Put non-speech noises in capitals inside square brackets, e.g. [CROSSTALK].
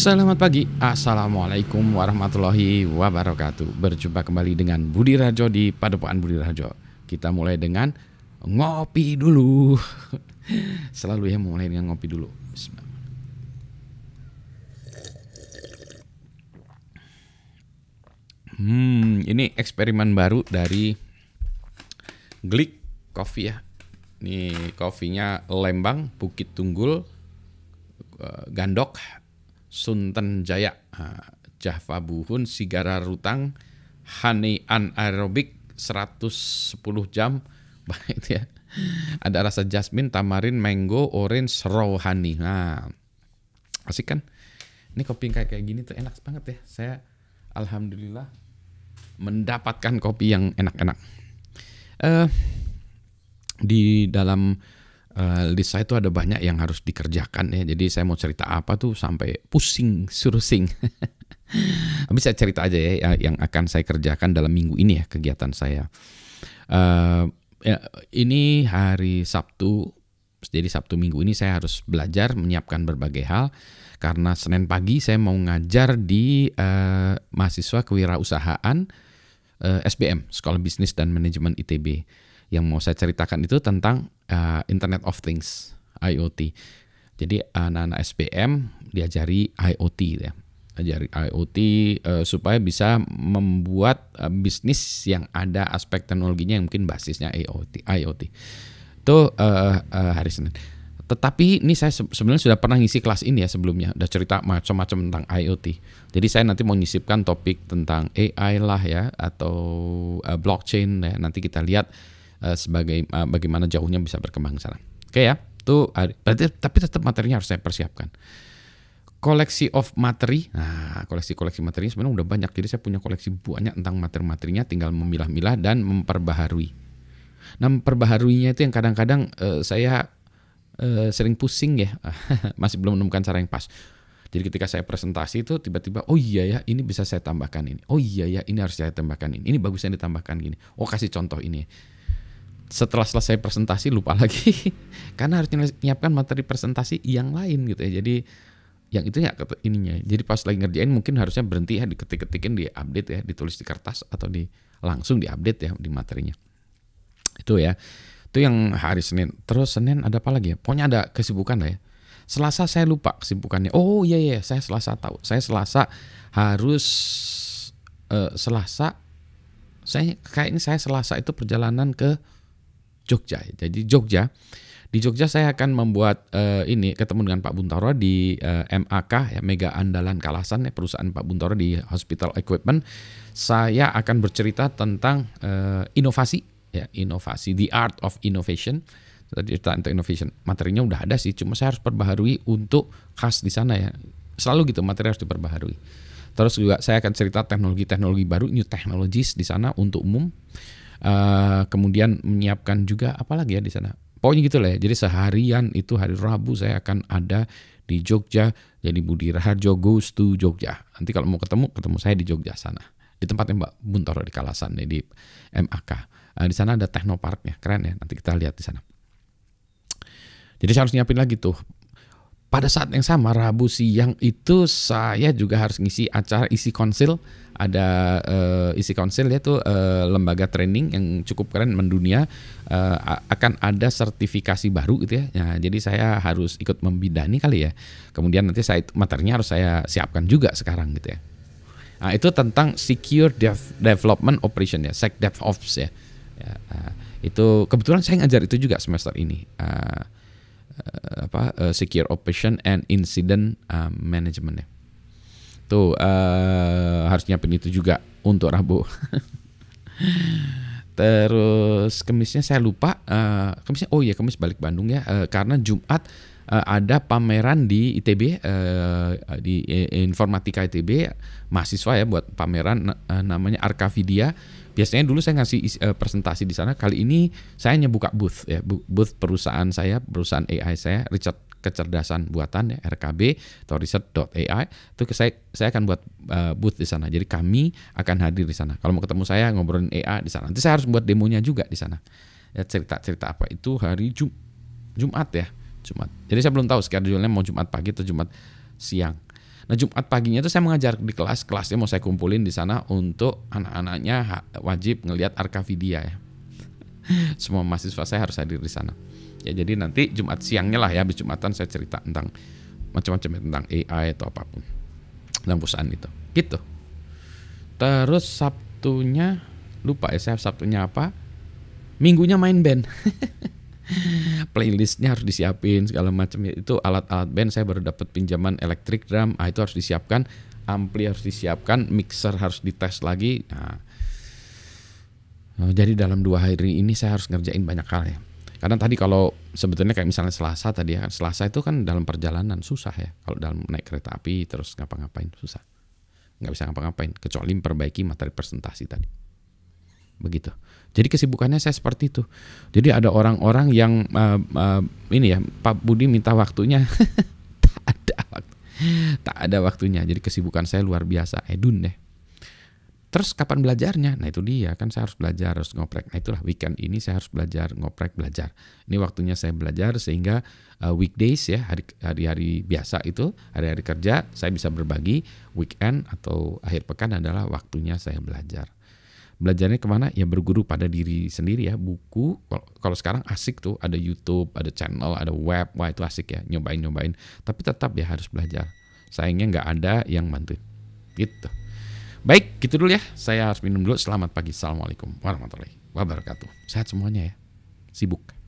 Selamat pagi, Assalamualaikum warahmatullahi wabarakatuh Berjumpa kembali dengan Budi Rajo di Padepokan Budi Rajo Kita mulai dengan ngopi dulu [LAUGHS] Selalu ya mulai dengan ngopi dulu Hmm, ini eksperimen baru dari Glik Coffee ya Nih kopinya Lembang, Bukit Tunggul, eh, Gandok Sunten Jaya Jahfabuhun Sigara Rutang Honey Anaerobic 110 jam [LAUGHS] baik ya ada rasa jasmine, tamarin, mango, orange, raw honey. Nah, asik kan? Ini kopi yang kayak kayak gini tuh enak banget ya. Saya alhamdulillah mendapatkan kopi yang enak-enak. Eh, di dalam Eh, list saya itu ada banyak yang harus dikerjakan ya. Jadi saya mau cerita apa tuh sampai pusing surusing. Habis [LAUGHS] saya cerita aja ya, ya yang akan saya kerjakan dalam minggu ini ya kegiatan saya. Uh, ya, ini hari Sabtu. Jadi Sabtu minggu ini saya harus belajar menyiapkan berbagai hal karena Senin pagi saya mau ngajar di uh, mahasiswa kewirausahaan uh, SBM Sekolah Bisnis dan Manajemen ITB yang mau saya ceritakan itu tentang uh, Internet of Things IoT. Jadi anak-anak SPM diajari IoT gitu ya, ajari IoT uh, eh, supaya bisa membuat uh, bisnis yang ada aspek teknologinya yang mungkin basisnya IoT. IoT itu uh, uh, hari Senin. Tetapi ini saya sebenarnya sudah pernah ngisi kelas ini ya sebelumnya, udah cerita macam-macam tentang IoT. Jadi saya nanti mau nyisipkan topik tentang AI lah ya atau uh, blockchain ya. Nanti kita lihat Eh, sebagai uh, bagaimana jauhnya bisa berkembang sana. Oke ya. tuh, berarti tapi tetap materinya harus saya persiapkan. Koleksi of materi, nah koleksi-koleksi materinya sebenarnya udah banyak, jadi saya punya koleksi banyak tentang materi-materinya, tinggal memilah-milah dan memperbaharui. Nah memperbaharuinya itu yang kadang-kadang uh, saya uh, sering pusing ya, [LAUGHS] masih belum menemukan cara yang pas. Jadi ketika saya presentasi itu tiba-tiba oh iya ya ini bisa saya tambahkan ini. Oh iya ya ini harus saya tambahkan ini. Ini bagusnya ditambahkan gini. Oh kasih contoh ini setelah selesai presentasi lupa [LAUGHS] lagi karena harus menyiapkan materi presentasi yang lain gitu ya jadi yang itu ya ininya jadi pas lagi ngerjain mungkin harusnya berhenti ya diketik-ketikin di update ya ditulis di kertas atau di langsung di update ya di materinya itu ya itu yang hari Senin terus Senin ada apa lagi ya pokoknya ada kesibukan lah ya Selasa saya lupa kesibukannya oh iya iya, iya. saya Selasa tahu saya Selasa harus uh, Selasa saya kayak ini saya Selasa itu perjalanan ke Jogja. Jadi Jogja di Jogja saya akan membuat uh, ini ketemu dengan Pak Buntoro di uh, eh, MAK ya Mega Andalan Kalasan ya perusahaan Pak Buntoro di Hospital Equipment. Saya akan bercerita tentang uh, inovasi ya inovasi the art of innovation. Cerita tentang innovation. Materinya udah ada sih, cuma saya harus perbaharui untuk khas di sana ya. Selalu gitu materi harus diperbaharui. Terus juga saya akan cerita teknologi-teknologi baru, new technologies di sana untuk umum. Eh, kemudian menyiapkan juga apalagi ya di sana. Pokoknya gitu lah ya. Jadi seharian itu hari Rabu saya akan ada di Jogja. Jadi Budi Raharjo goes to Jogja. Nanti kalau mau ketemu, ketemu saya di Jogja sana. Di tempatnya Mbak Buntoro di Kalasan, di MAK. Eh, di sana ada teknoparknya, keren ya. Nanti kita lihat di sana. Jadi saya harus nyiapin lagi tuh pada saat yang sama Rabu siang itu saya juga harus ngisi acara isi konsil ada uh, isi konsil yaitu uh, lembaga training yang cukup keren mendunia uh, akan ada sertifikasi baru gitu ya. Nah, jadi saya harus ikut membidani kali ya. Kemudian nanti saya materinya harus saya siapkan juga sekarang gitu ya. Nah, itu tentang secure Dev development operation ya, sec DevOps ya. ya uh, itu kebetulan saya ngajar itu juga semester ini. Uh, apa uh, secure operation and incident uh, management ya. Tuh uh, harus nyiapin itu juga untuk Rabu. [LAUGHS] Terus kemisnya saya lupa uh, kemisnya oh iya kemis balik Bandung ya uh, karena Jumat uh, ada pameran di ITB uh, eh, di e, informatika ITB mahasiswa ya buat pameran uh, namanya Arkavidia. Biasanya dulu saya ngasih uh, presentasi di sana. Kali ini saya hanya buka booth ya, booth perusahaan saya, perusahaan AI saya, Richard kecerdasan buatan ya RKB atau research.ai itu saya saya akan buat uh, booth di sana. Jadi kami akan hadir di sana. Kalau mau ketemu saya ngobrolin AI di sana. Nanti saya harus buat demonya juga di sana. Ya cerita-cerita apa itu hari Jum Jumat ya. Jumat. Jadi saya belum tahu schedule-nya mau Jumat pagi atau Jumat siang. Nah Jumat paginya itu saya mengajar di kelas, kelasnya mau saya kumpulin di sana untuk anak-anaknya wajib ngelihat Arkavidia ya. [LAUGHS] Semua mahasiswa saya harus hadir di sana. Ya jadi nanti Jumat siangnya lah ya, habis Jumatan saya cerita tentang macam-macam ya, tentang AI atau apapun dalam perusahaan itu. Gitu. Terus Sabtunya lupa ya saya Sabtunya apa? Minggunya main band. [LAUGHS] playlistnya harus disiapin segala macam itu alat-alat band saya baru dapat pinjaman elektrik drum ah, itu harus disiapkan ampli harus disiapkan mixer harus dites lagi nah, oh, jadi dalam dua hari ini saya harus ngerjain banyak hal ya karena tadi kalau sebetulnya kayak misalnya Selasa tadi ya kan, Selasa itu kan dalam perjalanan susah ya kalau dalam naik kereta api terus ngapa-ngapain susah nggak bisa ngapa-ngapain kecuali memperbaiki materi presentasi tadi begitu. Jadi kesibukannya saya seperti itu. Jadi ada orang-orang yang uh, uh, ini ya Pak Budi minta waktunya [LAUGHS] tak ada waktu, tak ada waktunya. Jadi kesibukan saya luar biasa. Edun deh. Terus kapan belajarnya? Nah itu dia kan saya harus belajar harus ngoprek. Nah itulah weekend ini saya harus belajar ngoprek belajar. Ini waktunya saya belajar sehingga uh, weekdays ya hari hari-hari biasa itu hari-hari kerja saya bisa berbagi. Weekend atau akhir pekan adalah waktunya saya belajar belajarnya kemana ya berguru pada diri sendiri ya buku kalau sekarang asik tuh ada YouTube ada channel ada web wah itu asik ya nyobain nyobain tapi tetap ya harus belajar sayangnya nggak ada yang bantu gitu baik gitu dulu ya saya harus minum dulu selamat pagi assalamualaikum warahmatullahi wabarakatuh sehat semuanya ya sibuk